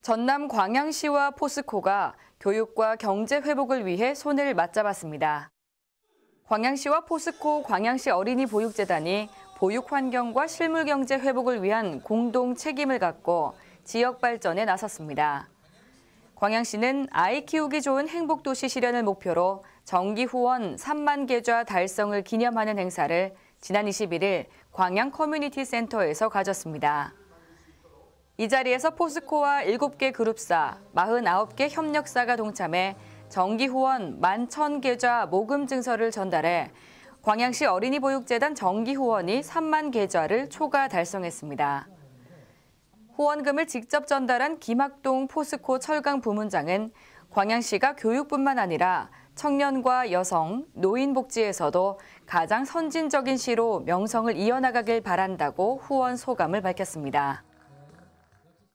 전남 광양시와 포스코가 교육과 경제 회복을 위해 손을 맞잡았습니다. 광양시와 포스코 광양시 어린이 보육재단이 보육 환경과 실물 경제 회복을 위한 공동 책임을 갖고 지역 발전에 나섰습니다. 광양시는 아이 키우기 좋은 행복 도시 실현을 목표로 정기 후원 3만 계좌 달성을 기념하는 행사를 지난 21일 광양 커뮤니티 센터에서 가졌습니다. 이 자리에서 포스코와 7개 그룹사, 49개 협력사가 동참해 정기 후원 11,000계좌 모금 증서를 전달해 광양시 어린이보육재단 정기 후원이 3만 계좌를 초과 달성했습니다. 후원금을 직접 전달한 김학동 포스코 철강 부문장은 광양시가 교육뿐만 아니라 청년과 여성, 노인 복지에서도 가장 선진적인 시로 명성을 이어나가길 바란다고 후원 소감을 밝혔습니다.